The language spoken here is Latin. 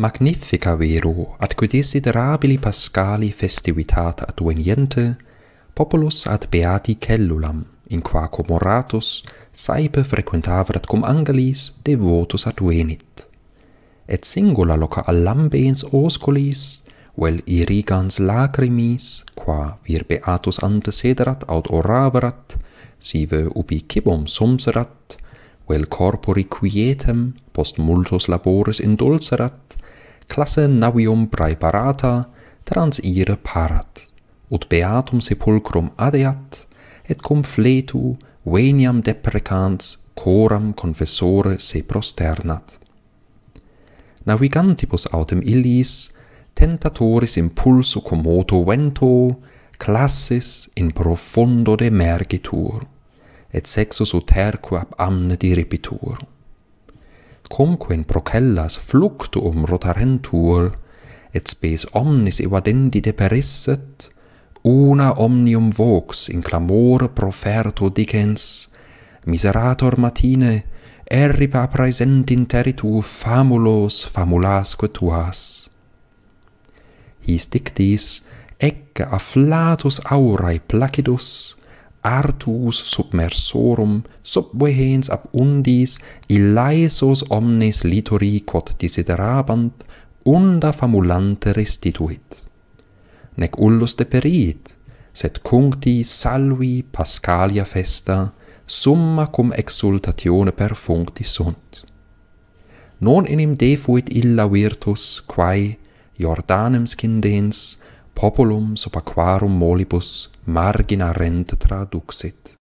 magnifica vero ad qui desiderabili pascali festivitat adveniente populus ad beati cellulam in qua comoratus saepe frequentavrat cum angelis devotus advenit et singula loca allambens osculis vel irrigans lacrimis qua vir beatus antecederat aut oraverat sive ubi cibum sumserat vel corpori quietem post multos labores indulserat, classe navium praeparata trans ire parat, ut beatum sepulcrum adeat, et cum fletu veniam deprecans coram confessore se prosternat. Navigantibus autem illis, tentatoris impulso commoto comoto vento, classis in profondo demergitur, et sexus uterque ab amne diripitur conque in procellas fluctuum rotarentur, et spes omnis evadendi deperisset, una omnium vox in clamore proferto dicens, miserator matine, erripa praesent in territu famulos famulasque tuas. His dictis, ecca afflatus aurae placidus, artus submersorum sub vehens ab undis illaesos omnes litori quod desiderabant unda famulante restituit nec ullus de perit sed cuncti salvi pascalia festa summa cum exultatione perfuncti sunt non enim defuit illa virtus quae Jordanem scindens, populum sub aquarum molibus margina renta traduxit.